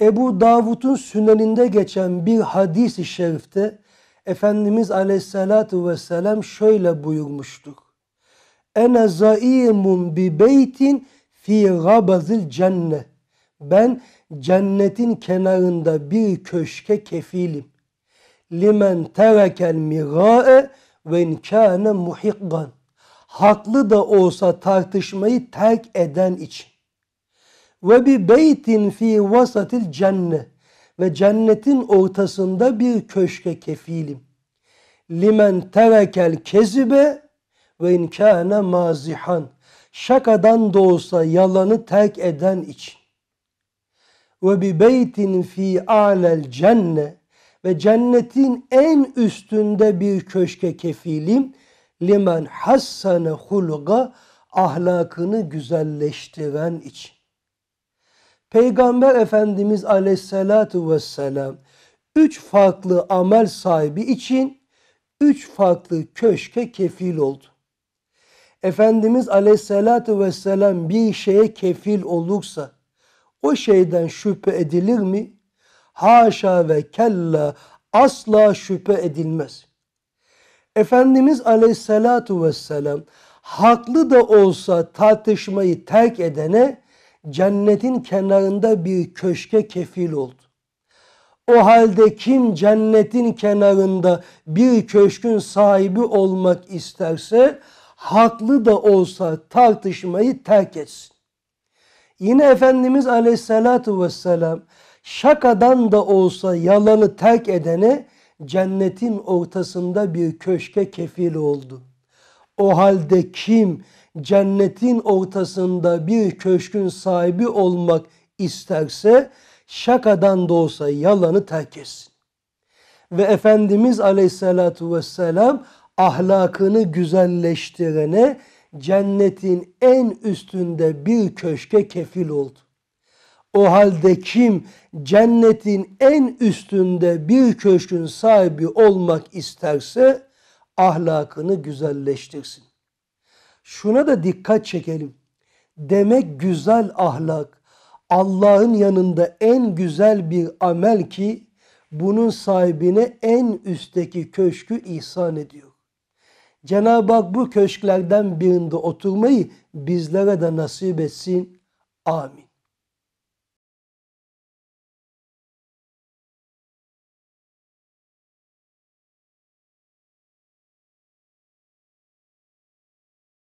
Ebu Davud'un süneninde geçen bir hadis-i şerifte Efendimiz aleyhissalatu vesselam şöyle buyurmuştur. Ene zaimun bi beytin fi gabazil cennet. Ben cennetin kenarında bir köşke kefilim. Limen terekel mirae ve inkâne muhikkan. Haklı da olsa tartışmayı terk eden için. Ve bi beytin fi vasatil cenne. Ve cennetin ortasında bir köşke kefilim. Limen tevekel kezibe ve inkâne mazihan. Şakadan da olsa yalanı terk eden için. Ve bi beytin fi a'lel cenne ve cennetin en üstünde bir köşke kefilim limen hassane hulga ahlakını güzelleştiren için. Peygamber Efendimiz Aleyhisselatü vesselam üç farklı amel sahibi için üç farklı köşke kefil oldu. Efendimiz Aleyhisselatü vesselam bir şeye kefil olursa o şeyden şüphe edilir mi? Haşa ve kella asla şüphe edilmez. Efendimiz Aleyhisselatü vesselam haklı da olsa tartışmayı terk edene cennetin kenarında bir köşke kefil oldu. O halde kim cennetin kenarında bir köşkün sahibi olmak isterse haklı da olsa tartışmayı terk etsin. Yine Efendimiz aleyhissalatu vesselam şakadan da olsa yalanı terk edene cennetin ortasında bir köşke kefil oldu.'' O halde kim cennetin ortasında bir köşkün sahibi olmak isterse şakadan da olsa yalanı terk etsin. Ve Efendimiz aleyhissalatu vesselam ahlakını güzelleştirene cennetin en üstünde bir köşke kefil oldu. O halde kim cennetin en üstünde bir köşkün sahibi olmak isterse ahlakını güzelleştirsin. Şuna da dikkat çekelim. Demek güzel ahlak Allah'ın yanında en güzel bir amel ki bunun sahibine en üstteki köşkü ihsan ediyor. Cenab-ı Hak bu köşklerden birinde oturmayı bizlere de nasip etsin. Amin.